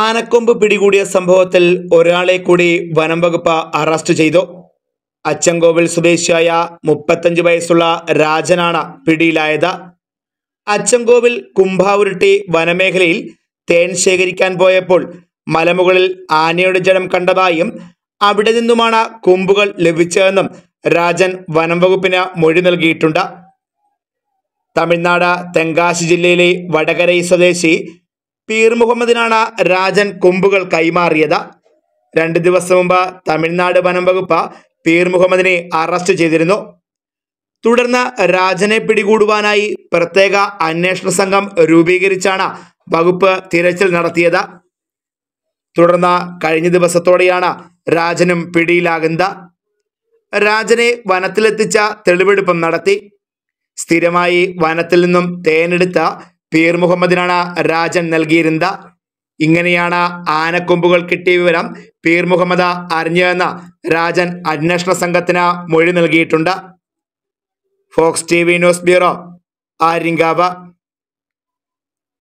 ആനക്കൊമ്പ് പിടികൂടിയ സംഭവത്തിൽ ഒരാളെ കൂടി വനം വകുപ്പ് അറസ്റ്റ് ചെയ്തു അച്ചങ്കോവിൽ സ്വദേശിയായ മുപ്പത്തഞ്ച് വയസ്സുള്ള രാജനാണ് പിടിയിലായത് അച്ചങ്കോവിൽ കുംഭാവുരുട്ടി വനമേഖലയിൽ തേൻ ശേഖരിക്കാൻ പോയപ്പോൾ മലമുകളിൽ ആനയുടെ ജഡം കണ്ടതായും അവിടെ നിന്നുമാണ് കുമ്പുകൾ ലഭിച്ചതെന്നും രാജൻ വനം വകുപ്പിന് മൊഴി നൽകിയിട്ടുണ്ട് തമിഴ്നാട് തെങ്കാശി ജില്ലയിലെ വടകരൈ സ്വദേശി പീർ മുഹമ്മദിനാണ് രാജൻ കൊമ്പുകൾ കൈമാറിയത് രണ്ട് ദിവസം മുമ്പ് തമിഴ്നാട് വനം വകുപ്പ് പീർ മുഹമ്മദിനെ അറസ്റ്റ് ചെയ്തിരുന്നു തുടർന്ന് രാജനെ പിടികൂടുവാനായി പ്രത്യേക അന്വേഷണ സംഘം രൂപീകരിച്ചാണ് വകുപ്പ് തിരച്ചിൽ നടത്തിയത് തുടർന്ന് കഴിഞ്ഞ ദിവസത്തോടെയാണ് രാജനും പിടിയിലാകുന്നത് രാജനെ വനത്തിലെത്തിച്ച തെളിവെടുപ്പും നടത്തി സ്ഥിരമായി വനത്തിൽ നിന്നും തേനെടുത്ത പീർ മുഹമ്മദിനാണ് രാജൻ നൽകിയിരുന്നത് ഇങ്ങനെയാണ് ആനക്കൊമ്പുകൾ കിട്ടിയ വിവരം പീർ മുഹമ്മദ് അറിഞ്ഞതെന്ന രാജൻ അന്വേഷണ സംഘത്തിന് മൊഴി നൽകിയിട്ടുണ്ട് Fox T V news bureau ആര്യങ്കാവ